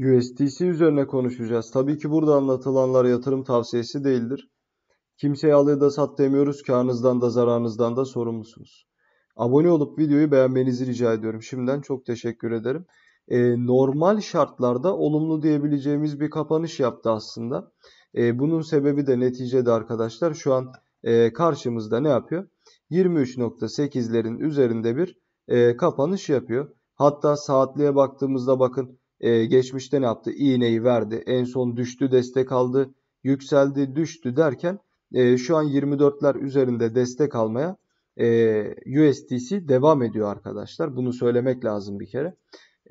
USDC üzerine konuşacağız. Tabii ki burada anlatılanlar yatırım tavsiyesi değildir. Kimseye al ya da sat demiyoruz. Karnınızdan da zararınızdan da sorumlusunuz. Abone olup videoyu beğenmenizi rica ediyorum. Şimdiden çok teşekkür ederim. Ee, normal şartlarda olumlu diyebileceğimiz bir kapanış yaptı aslında. Ee, bunun sebebi de neticede arkadaşlar şu an e, karşımızda ne yapıyor? 23.8'lerin üzerinde bir e, kapanış yapıyor. Hatta saatliğe baktığımızda bakın e, geçmişte ne yaptı? İğneyi verdi. En son düştü destek aldı. Yükseldi düştü derken e, şu an 24'ler üzerinde destek almaya e, USDC devam ediyor arkadaşlar. Bunu söylemek lazım bir kere.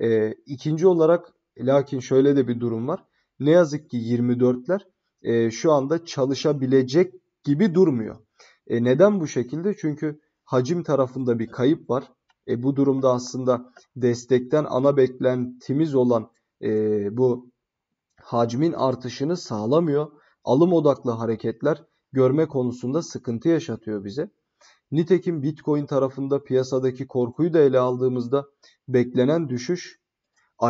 E, ikinci olarak lakin şöyle de bir durum var. Ne yazık ki 24'ler e, şu anda çalışabilecek gibi durmuyor. E, neden bu şekilde? Çünkü hacim tarafında bir kayıp var. E, bu durumda aslında destekten ana beklentimiz olan e, bu hacmin artışını sağlamıyor. Alım odaklı hareketler görme konusunda sıkıntı yaşatıyor bize. Nitekim Bitcoin tarafında piyasadaki korkuyu da ele aldığımızda beklenen düşüş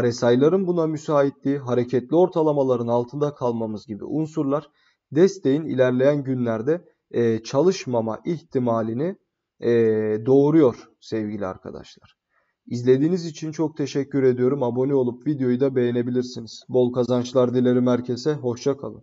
RSI'ların buna müsaitliği, hareketli ortalamaların altında kalmamız gibi unsurlar desteğin ilerleyen günlerde e, çalışmama ihtimalini e, doğuruyor sevgili arkadaşlar. İzlediğiniz için çok teşekkür ediyorum. Abone olup videoyu da beğenebilirsiniz. Bol kazançlar dilerim herkese. Hoşça kalın.